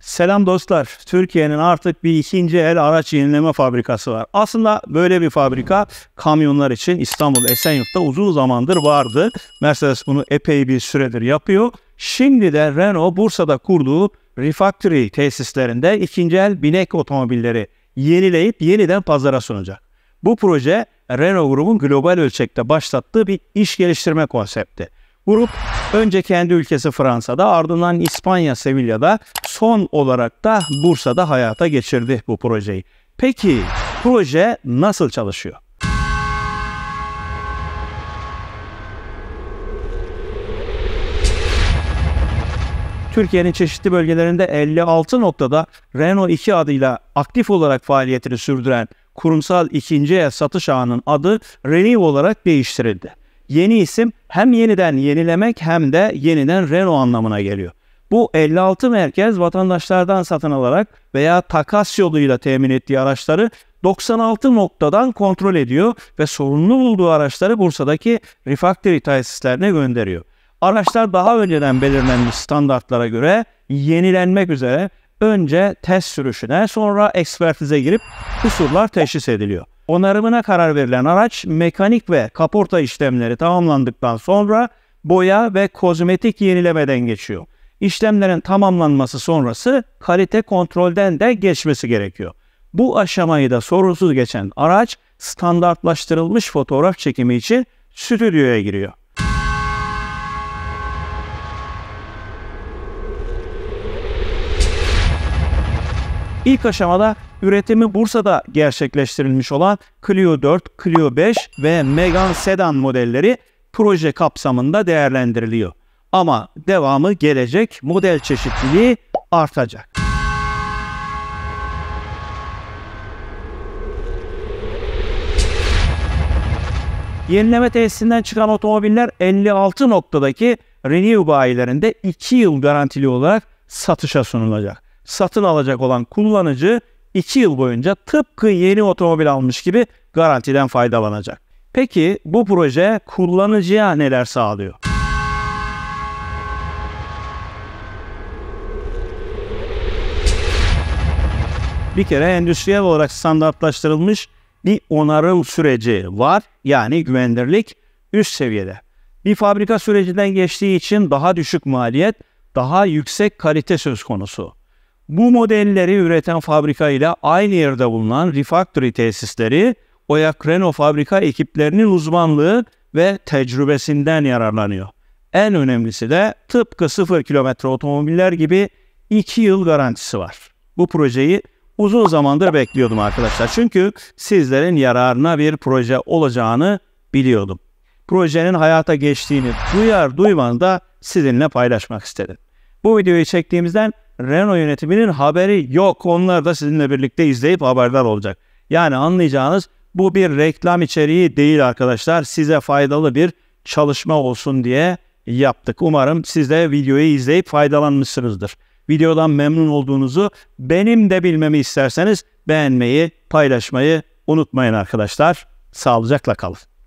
Selam dostlar. Türkiye'nin artık bir ikinci el araç yenileme fabrikası var. Aslında böyle bir fabrika kamyonlar için İstanbul Esenyurt'ta uzun zamandır vardı. Mercedes bunu epey bir süredir yapıyor. Şimdi de Renault Bursa'da kurduğu Refactory tesislerinde ikinci el binek otomobilleri yenileyip yeniden pazara sunacak. Bu proje Renault grubun global ölçekte başlattığı bir iş geliştirme konsepti. Grup önce kendi ülkesi Fransa'da ardından İspanya Sevilla'da son olarak da Bursa'da hayata geçirdi bu projeyi. Peki proje nasıl çalışıyor? Türkiye'nin çeşitli bölgelerinde 56 noktada Renault 2 adıyla aktif olarak faaliyetini sürdüren kurumsal ikinci el satış ağının adı Renew olarak değiştirildi. Yeni isim hem yeniden yenilemek hem de yeniden reno anlamına geliyor. Bu 56 merkez vatandaşlardan satın alarak veya takas yoluyla temin ettiği araçları 96 noktadan kontrol ediyor ve sorunlu bulduğu araçları Bursa'daki refactory tesislerine gönderiyor. Araçlar daha önceden belirlenmiş standartlara göre yenilenmek üzere önce test sürüşüne sonra ekspertize girip kusurlar teşhis ediliyor. Onarımına karar verilen araç mekanik ve kaporta işlemleri tamamlandıktan sonra boya ve kozmetik yenilemeden geçiyor. İşlemlerin tamamlanması sonrası kalite kontrolden de geçmesi gerekiyor. Bu aşamayı da sorunsuz geçen araç standartlaştırılmış fotoğraf çekimi için stüdyoya giriyor. İlk aşamada Üretimi Bursa'da gerçekleştirilmiş olan Clio 4, Clio 5 ve Megane Sedan modelleri proje kapsamında değerlendiriliyor. Ama devamı gelecek, model çeşitliliği artacak. Yenileme tesisinden çıkan otomobiller 56 noktadaki Renew bayilerinde 2 yıl garantili olarak satışa sunulacak. Satın alacak olan kullanıcı 2 yıl boyunca tıpkı yeni otomobil almış gibi garantiden faydalanacak. Peki bu proje kullanıcıya neler sağlıyor? Bir kere endüstriyel olarak standartlaştırılmış bir onarım süreci var. Yani güvenilirlik üst seviyede. Bir fabrika sürecinden geçtiği için daha düşük maliyet, daha yüksek kalite söz konusu. Bu modelleri üreten fabrika ile aynı yerde bulunan refactory tesisleri Oyak Renault fabrika ekiplerinin uzmanlığı ve tecrübesinden yararlanıyor. En önemlisi de tıpkı 0 kilometre otomobiller gibi 2 yıl garantisi var. Bu projeyi uzun zamandır bekliyordum arkadaşlar. Çünkü sizlerin yararına bir proje olacağını biliyordum. Projenin hayata geçtiğini duyar duymaz da sizinle paylaşmak istedim. Bu videoyu çektiğimizden Renault yönetiminin haberi yok. Onlar da sizinle birlikte izleyip haberdar olacak. Yani anlayacağınız bu bir reklam içeriği değil arkadaşlar. Size faydalı bir çalışma olsun diye yaptık. Umarım siz de videoyu izleyip faydalanmışsınızdır. Videodan memnun olduğunuzu benim de bilmemi isterseniz beğenmeyi, paylaşmayı unutmayın arkadaşlar. Sağlıcakla kalın.